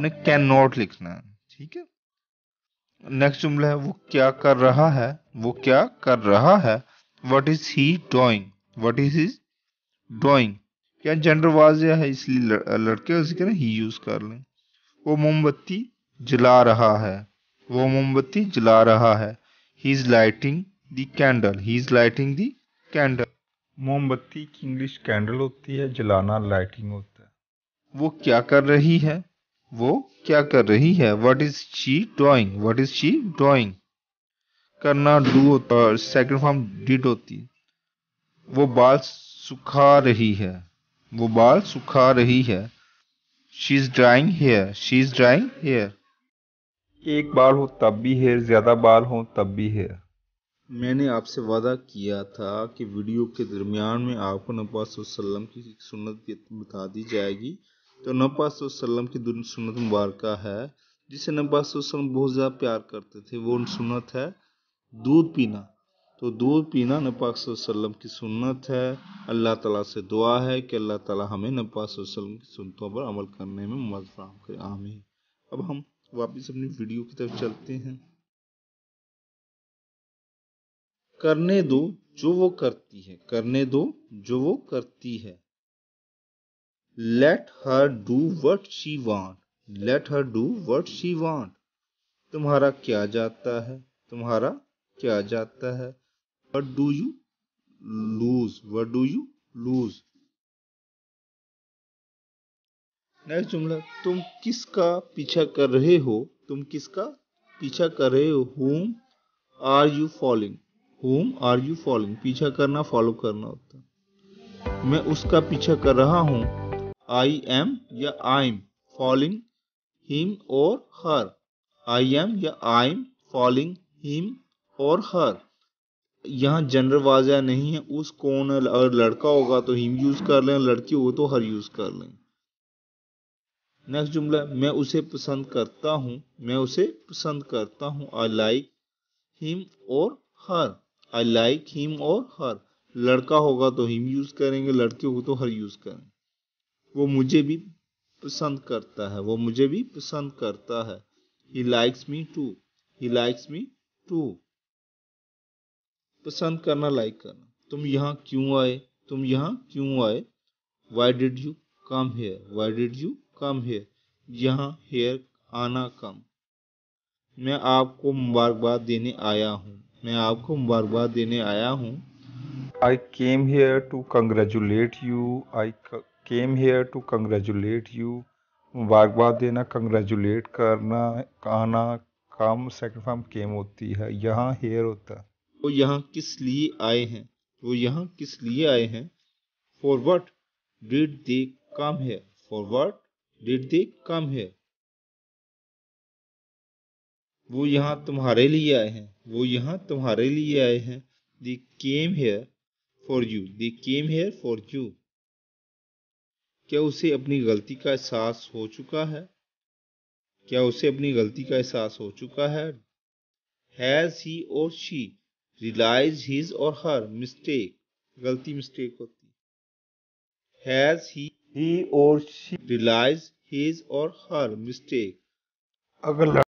आपने can not लिखना है ठीक है नेक्स्ट जुमला है वो क्या कर रहा है वो क्या कर रहा है what is he drawing what is is drawing क्या जेंडर वाजिया है इसलिए लड़, लड़के उसे कह ही यूज कर लें वो मोमबत्ती जला रहा है वो मोमबत्ती जला रहा है he is lighting the candle he is lighting the candle मोमबत्ती की इंग्लिश कैंडल होती है जलाना लाइटिंग होता है वो क्या कर रही है वो क्या कर रही है what is she drawing what is she drawing करना डू होता और सेकेंड फॉर्म डिड होती वो बाल सुखा रही है वो बाल सुखा रही है she is drying hair she is drying hair एक बाल हो तब भी हेयर ज्यादा बाल हो तब भी हेयर मैंने आपसे वादा किया था कि वीडियो के दरमियान में आपको नब्बा वसल्लम की सुन्नत बता दी जाएगी तो नब्बा सल्लम की दूर सुनत मुबारक है जिसे नब्बा सल्लम बहुत ज़्यादा प्यार करते थे वो सुनत है दूध पीना तो दूध पीना नब्बा सल्लम की सुनत है अल्लाह ताला से दुआ है कि अल्लाह ताला हमें नब्बा सल्लम की सुनतों पर अमल करने में मदद फराम करे आमीन अब हम वापस अपनी वीडियो की तरफ चलते हैं करने दो जो वो करती है करने दो जो वो करती है let her do what she want let her do what she want तुम्हारा क्या जाता है तुम्हारा क्या जाता है what do you lose what do you lose next जुमला तुम किसका पीछा कर रहे हो तुम किसका पीछा कर रहे हो whom are you following whom are you following पीछा करना फॉलो करना होता मैं उसका पीछा कर रहा हूं आई एम या am falling him or her I am या am falling him or her यहाँ जनरल वाजिया नहीं है उस कौन अगर लड़का होगा तो हिम यूज़ कर लें लड़की हो तो हर यूज़ कर लें नेक्स्ट जुमला मैं उसे पसंद करता हूँ मैं उसे पसंद करता हूँ I like him or her I like him or हर लड़का होगा तो हिम यूज़ करेंगे लड़की हो तो हर यूज़ करेंगे वो मुझे भी पसंद करता है वो मुझे भी पसंद करता है he likes me too he likes me too पसंद करना लाइक करना तुम यहाँ क्यों आए तुम यहाँ क्यों आए why did you come here why did you come here यहाँ हेयर आना कम मैं आपको मुबारकबाद देने आया हूँ मैं आपको मुबारकबाद देने आया हूँ I came here to congratulate you I came here to congratulate you मुबारकबाद देना कंग्रेचुलेट करना कहना काम सेकंड फॉर्म केम होती है यहाँ हेयर होता है वो यहाँ किस लिए आए हैं वो यहाँ किस लिए आए हैं for what did they come है for what did they come है वो यहाँ तुम्हारे लिए आए हैं वो यहाँ तुम्हारे लिए आए हैं they came here for you they came here for you क्या उसे अपनी गलती का एहसास हो चुका है क्या उसे अपनी गलती का एहसास हो चुका है हैज ही और शी रियलाइज हिज और हर मिस्टेक गलती मिस्टेक होती हैज ही ही और शी रियलाइज हिज और हर मिस्टेक अगला